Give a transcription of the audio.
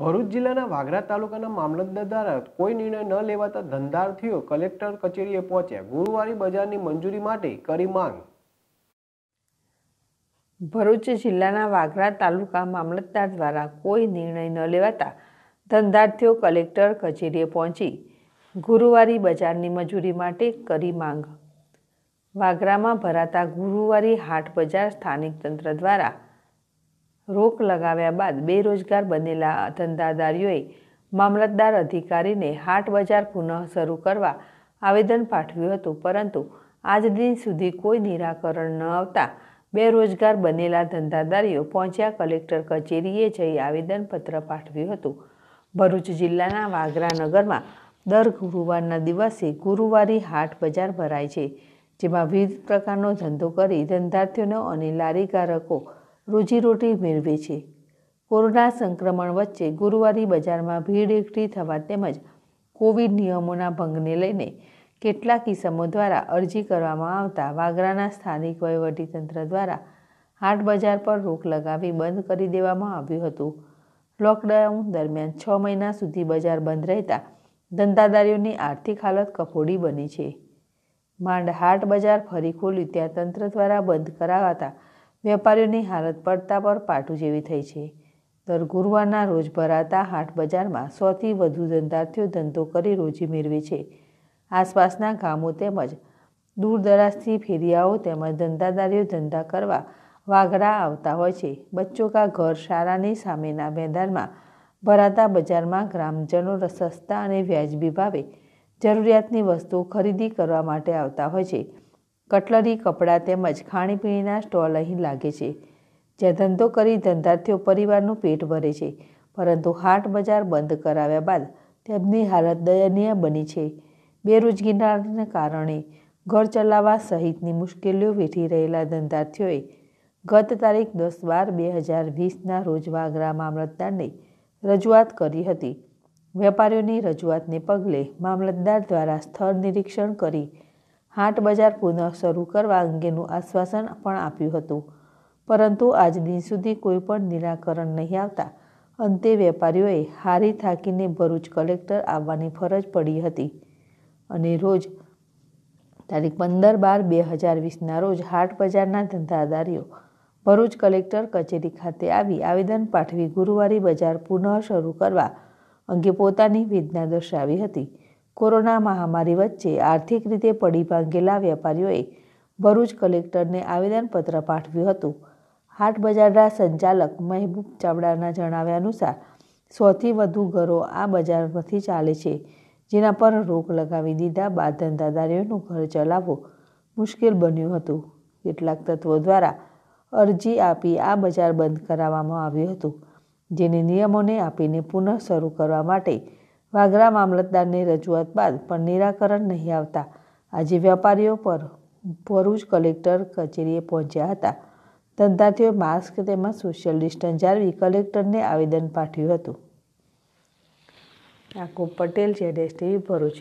ભરૂચ જિલ્લાના વાઘરા તાલુકાના મામલતદાર દ્વારા કોઈ નિર્ણય ન લેવાતા ધંધાર્થીઓ કલેક્ટર કચેરીએ પહોંચ્યા ગુરુવારે બજારની મંજૂરી માટે કરી માંગ ભરૂચ જિલ્લાના વાઘરા તાલુકા મામલતદાર દ્વારા કોઈ નિર્ણય ન લેવાતા ધંધાર્થીઓ કલેક્ટર કચેરીએ પહોંચી ગુરુવારે બજારની મજૂરી માટે કરી માંગ વાઘરામાં ભરાતા ગુરુવારે હાટ બજાર સ્થાનિક તંત્ર દ્વારા રોક લગાવ્યા બાદ બેરોજગાર બનેલા ધંધાદારીઓએ મામલતદાર અધિકારીને હાટ બજાર પુનઃ શરૂ કરવા આવેદન પાઠવ્યું હતું પરંતુ આજ દિન સુધી કોઈ નિરાકરણ ન આવતા બેરોજગાર બનેલા ધંધાધારીઓ પહોંચ્યા કલેક્ટર કચેરીએ જઈ આવેદનપત્ર પાઠવ્યું હતું ભરૂચ જિલ્લાના વાગરા નગરમાં દર ગુરુવારના દિવસે ગુરુવારી હાટ બજાર ભરાય છે જેમાં વિવિધ પ્રકારનો ધંધો કરી ધંધાર્થીઓનો અને લારીકારકો રોજીરોટી મેળવે છે કોરોના સંક્રમણ વચ્ચે ગુરુવારે બજારમાં ભીડ એકઠી થવા તેમજ કોવિડ નિયમોના ભંગને લઈને કેટલાક કિસમો દ્વારા અરજી કરવામાં આવતા વાગરાના સ્થાનિક વહીવટીતંત્ર દ્વારા હાટ બજાર પર રોક લગાવી બંધ કરી દેવામાં આવ્યું હતું લોકડાઉન દરમિયાન છ મહિના સુધી બજાર બંધ રહેતા ધંધાદારીઓની આર્થિક હાલત કફોડી બની છે માંડ હાટ બજાર ફરી ખોલ્યું ત્યાં તંત્ર દ્વારા બંધ કરાવાતા વેપારીઓની હાલત પડતા પર પાટું જેવી થઈ છે દર ગુરુવારના રોજ ભરાતા હાટ બજારમાં સોથી વધુ ધંધાર્થીઓ ધંધો કરી રોજી મેળવે છે આસપાસના ગામો તેમજ દૂર દરાજથી ફેરિયાઓ તેમજ ધંધાદારીઓ ધંધા કરવા વાગડા આવતા હોય છે બચ્ચો કા ઘર શાળાની સામેના મેદાનમાં ભરાતા બજારમાં ગ્રામજનો સસ્તા અને વ્યાજબી ભાવે જરૂરિયાતની વસ્તુઓ ખરીદી કરવા માટે આવતા હોય છે કટલરી કપડાં તેમજ ખાણીપીણીના સ્ટોલ અહીં લાગે છે જ્યાં ધંધો કરી ધંધાર્થીઓ પરિવારનું પેટ ભરે છે પરંતુ હાટ બજાર બંધ કરાવ્યા બાદ તેમની હાલત દયનીય બની છે બેરોજગીરને કારણે ઘર ચલાવવા સહિતની મુશ્કેલીઓ વેઠી રહેલા ધંધાર્થીઓએ ગત તારીખ દસ બાર બે હજાર વીસના રોજ વાગરા મામલતદારને રજૂઆત કરી હતી વેપારીઓની રજૂઆતને પગલે મામલતદાર દ્વારા સ્થળ નિરીક્ષણ કરી હાટ બજાર પુનઃ શરૂ કરવા અંગેનું આશ્વાસન પણ આપ્યું હતું પરંતુ આજ દિન સુધી કોઈ પણ નિરાકરણ નહીં આવતા અંતે વેપારીઓએ હારી થાકીને ભરૂચ કલેક્ટર આવવાની ફરજ પડી હતી અને રોજ તારીખ પંદર બાર બે હજાર વીસના રોજ હાટ બજારના ધંધાદારીઓ ભરૂચ કલેક્ટર કચેરી ખાતે આવી આવેદન પાઠવી ગુરુવારે બજાર પુનઃ શરૂ કરવા અંગે પોતાની વેદના દર્શાવી હતી કોરોના મહામારી વચ્ચે આર્થિક રીતે પડી ભાંગેલા વેપારીઓએ ભરૂચ કલેક્ટરને આવેદનપત્ર પાઠવ્યું હતું હાટ બજારના સંચાલક મહેબૂબ ચાવડાના જણાવ્યા અનુસાર સોથી વધુ ઘરો આ બજારમાંથી ચાલે છે જેના પર રોક લગાવી દીધા બાદ ધંધાદારીઓનું ઘર ચલાવવું મુશ્કેલ બન્યું હતું કેટલાક તત્વો દ્વારા અરજી આપી આ બજાર બંધ કરાવવામાં આવ્યું હતું જેને નિયમોને આપીને પુનઃ શરૂ કરવા માટે વાઘરા મામલતદારની રજૂઆત બાદ પણ નિરાકરણ નહીં આવતા આજે વેપારીઓ પર ભરૂચ કલેક્ટર કચેરીએ પહોંચ્યા હતા ધંધાર્થીઓએ માસ્ક તેમજ સોશિયલ ડિસ્ટન્સ જાળવી કલેક્ટરને આવેદન પાઠવ્યું હતું યાકુબ પટેલ છે ડેસ્ટીવી ભરૂચ